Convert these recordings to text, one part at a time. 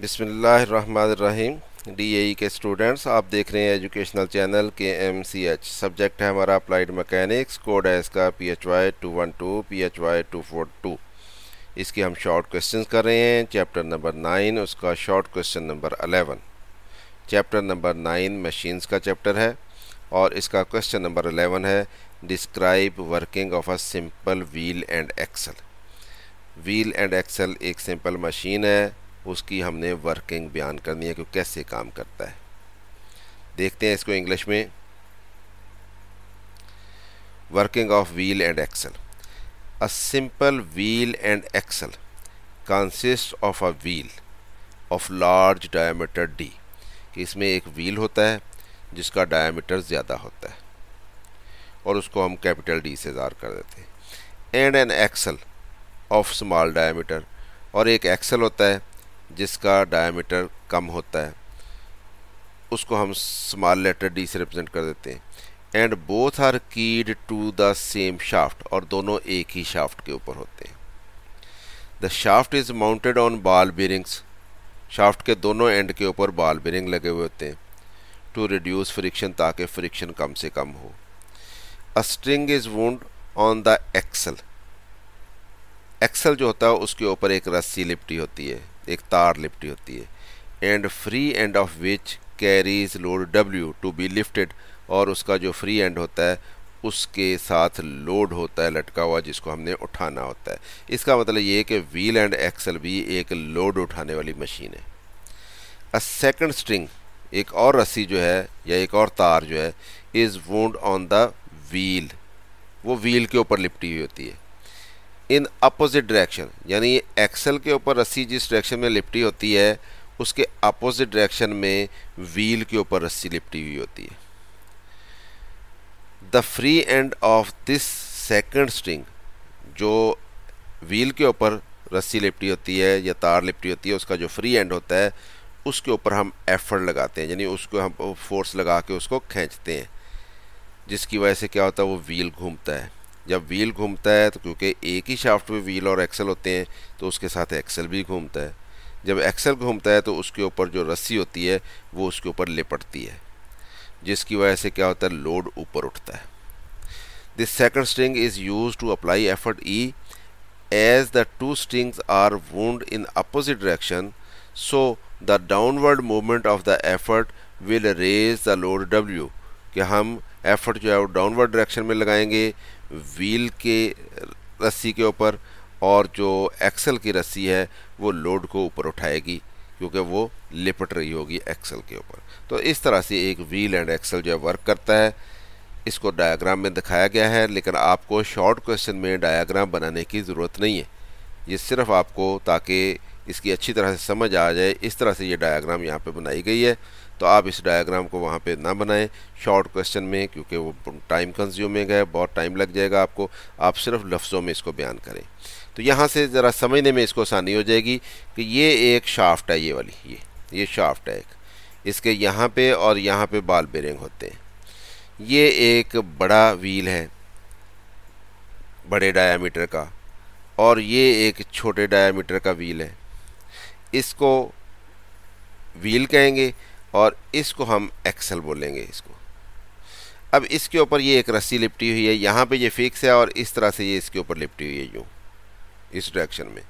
बिसमीम D A के students आप देख रहे हैं educational channel K M C H subject है हमारा अप्लाइड मैकेनिक्स कोड है इसका P H Y two one two P H Y two four two इसके हम शॉर्ट क्वेश्चन कर रहे हैं चैप्टर नंबर नाइन उसका short question number eleven chapter number nine machines का चैप्टर है और इसका क्वेश्चन नंबर अलेवन है describe working of a simple wheel and axle wheel and axle एक सिंपल मशीन है उसकी हमने वर्किंग बयान करनी है कि कैसे काम करता है देखते हैं इसको इंग्लिश में working of wheel and axle a simple wheel and axle consist of a wheel of large diameter D इसमें एक व्हील होता है जिसका डायमीटर ज़्यादा होता है और उसको हम कैपिटल डी से ज़ार कर देते हैं and an axle of small diameter और एक एक्सल होता है जिसका डायमीटर कम होता है उसको हम स्मॉल लेटर डी से रिप्रेजेंट कर देते हैं and both are keyed to the same shaft और दोनों एक ही शाफ्ट के ऊपर होते हैं the shaft is mounted on ball bearings shaft के दोनों एंड के ऊपर बाल बियरिंग लगे हुए होते हैं टू रिड्यूस फ्रिक्शन ताकि फ्रिक्शन कम से कम हो a string is wound on the axle axle जो होता है उसके ऊपर एक रस्सी लिपटी होती है एक तार लिपटी होती है and free end of which carries load W to be lifted और उसका जो फ्री एंड होता है उसके साथ लोड होता है लटका हुआ जिसको हमने उठाना होता है इसका मतलब ये है कि व्हील एंड एक्सल भी एक लोड उठाने वाली मशीन है अ सेकंड स्ट्रिंग एक और रस्सी जो है या एक और तार जो है is wound on the wheel वो व्हील के ऊपर लिपटी हुई होती है इन अपोजिट डायरेक्शन यानी एक्सल के ऊपर रस्सी जिस डायरेक्शन में लिपटी होती है उसके अपोजिट डायरेक्शन में व्हील के ऊपर रस्सी लिपटी हुई होती है the free end of this second string जो व्हील के ऊपर रस्सी लिपटी होती है या तार लिपटी होती है उसका जो फ्री एंड होता है उसके ऊपर हम एफर्ट लगाते हैं यानी उसको हम फोर्स लगा के उसको खींचते हैं जिसकी वजह से क्या होता है वो व्हील घूमता है जब व्हील घूमता है तो क्योंकि एक ही शाफ्ट में व्हील और एक्सल होते हैं तो उसके साथ एक्सल भी घूमता है जब एक्सल घूमता है तो उसके ऊपर जो रस्सी होती है वो उसके ऊपर लिपटती है जिसकी वजह से क्या होता है लोड ऊपर उठता है this second string is use to apply effort E as the two strings are wound in opposite direction so the downward movement of the effort will raise the load W कि हम effort जो है वो downward direction में लगाएंगे wheel के रस्सी के ऊपर और जो एक्सल की रस्सी है वो लोड को ऊपर उठाएगी क्योंकि वो लिपट रही होगी एक्सल के ऊपर तो इस तरह से एक व्हील एंड एक्सल जो है वर्क करता है इसको डायग्राम में दिखाया गया है लेकिन आपको शॉर्ट क्वेश्चन में डायग्राम बनाने की ज़रूरत नहीं है ये सिर्फ आपको ताकि इसकी अच्छी तरह से समझ आ जाए इस तरह से ये डायग्राम यहाँ पे बनाई गई है तो आप इस डायग्राम को वहाँ पे ना बनाएं शॉर्ट क्वेश्चन में क्योंकि वो टाइम कंज्यूमिंग है बहुत टाइम लग जाएगा आपको आप सिर्फ लफ्ज़ों में इसको बयान करें तो यहाँ से ज़रा समझने में इसको आसानी हो जाएगी कि ये एक शाफ्ट है ये वाली ये ये शाफ्ट है एक इसके यहाँ पर और यहाँ पर बाल बेरिंग होते हैं ये एक बड़ा व्हील है बड़े डायामीटर का और ये एक छोटे डायामीटर का व्हील है इसको व्हील कहेंगे और इसको हम एक्सल बोलेंगे इसको अब इसके ऊपर ये एक रस्सी लिपटी हुई है यहाँ पे ये फिक्स है और इस तरह से ये इसके ऊपर लिपटी हुई है यूँ इस डायरेक्शन में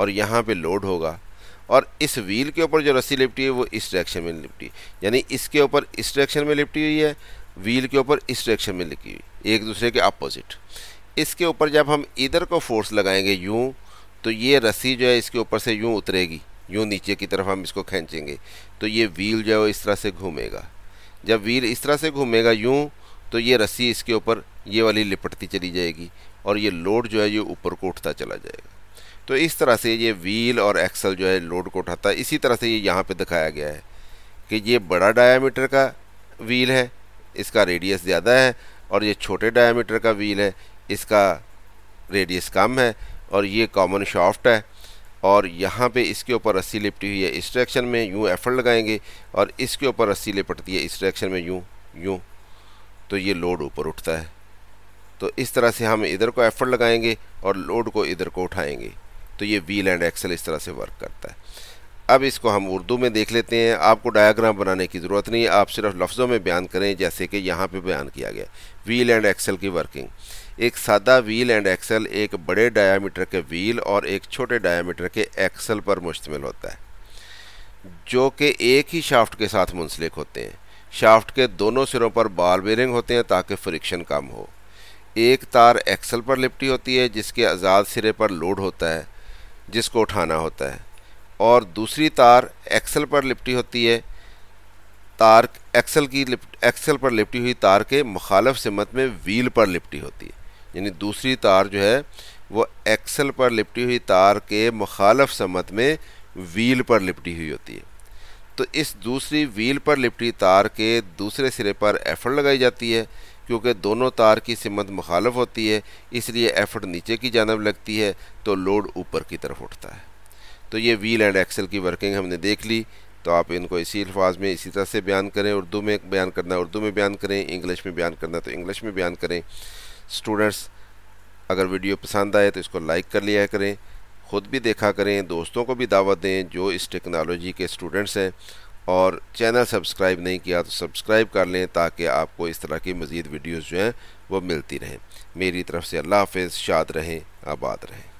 और यहाँ पे लोड होगा और इस व्हील के ऊपर जो रस्सी लिपटी है वो इस डायरेक्शन में लिपटी यानी इसके ऊपर इस डायरेक्शन में लिपटी हुई है व्हील के ऊपर इस डायरेक्शन में लिपटी हुई एक दूसरे के अपोजिट इसके ऊपर जब हम इधर को फोर्स लगाएंगे यूँ तो ये रस्सी जो है इसके ऊपर से यूँ उतरेगी यूँ नीचे की तरफ हम इसको खींचेंगे तो ये व्हील जो है वो इस तरह से घूमेगा जब व्हील इस तरह से घूमेगा यूँ तो ये रस्सी इसके ऊपर ये वाली लिपटती चली जाएगी और ये लोड जो है ये ऊपर को उठता चला जाएगा तो इस तरह से ये व्हील और एक्सल जो है लोड को उठाता है इसी तरह से ये यहाँ पे दिखाया गया है कि ये बड़ा डायामीटर का व्हील है इसका रेडियस ज़्यादा है और ये छोटे डायामीटर का व्हील है इसका रेडियस कम है और ये कॉमन शॉफ्ट है और यहाँ पे इसके ऊपर रस्सी लिपटी हुई है इस डायरेक्शन में यूँ एफर्ट लगाएंगे और इसके ऊपर रस्सी लिपटती है इस डायरेक्शन में यूँ यूँ तो ये लोड ऊपर उठता है तो इस तरह से हम इधर को एफर्ट लगाएंगे और लोड को इधर को उठाएंगे तो ये व्हील एंड एक्सल इस तरह से वर्क करता है अब इसको हम उर्दू में देख लेते हैं आपको डायाग्राम बनाने की ज़रूरत नहीं आप सिर्फ लफ्ज़ों में बयान करें जैसे कि यहाँ पर बयान किया गया व्हील एंड एक्सल की वर्किंग एक सादा व्हील एंड एक्सल एक बड़े डायामीटर के व्हील और एक छोटे डायामीटर के एक्सल पर मुश्तमिल होता है जो कि एक ही शाफ्ट के साथ मुंसलिक होते हैं शाफ्ट के दोनों सिरों पर बाल बेरिंग होते हैं ताकि फ्रिक्शन कम हो एक तार एक्सल पर लिपटी होती है जिसके आज़ाद सिरे पर लोड होता है जिसको उठाना होता है और दूसरी तार एक्सल पर लिपटी होती है तार एक्सल की एक्सल पर लिपटी हुई तार के मुखालफ सिमत में व्हील पर लिपटी होती है यानी दूसरी तार जो है वो एक्सल पर लिपटी हुई तार के मुखालफ समत में व्हील पर लिपटी हुई होती है तो इस दूसरी व्हील पर लिपटी तार के दूसरे सिरे पर एफर्ट लगाई जाती है क्योंकि दोनों तार की सिमत मुखालफ होती है इसलिए एफर्ट नीचे की जानब लगती है तो लोड ऊपर की तरफ उठता है तो ये व्हील एंड एक्सल की वर्किंग हमने देख ली तो आप इनको इसी अल्फाज में इसी तरह से बयान करें उर्दू में बयान करना उर्दू में बयान करें इंग्लिश में बयान करना तो इंग्लिश में बयान करें स्टूडेंट्स अगर वीडियो पसंद आए तो इसको लाइक कर लिया करें ख़ुद भी देखा करें दोस्तों को भी दावत दें जो इस टेक्नोलॉजी के स्टूडेंट्स हैं और चैनल सब्सक्राइब नहीं किया तो सब्सक्राइब कर लें ताकि आपको इस तरह की मज़ीद वीडियोज़ जो हैं वो मिलती रहें मेरी तरफ से अल्लाह हाफ शाद रहें आबाद रहें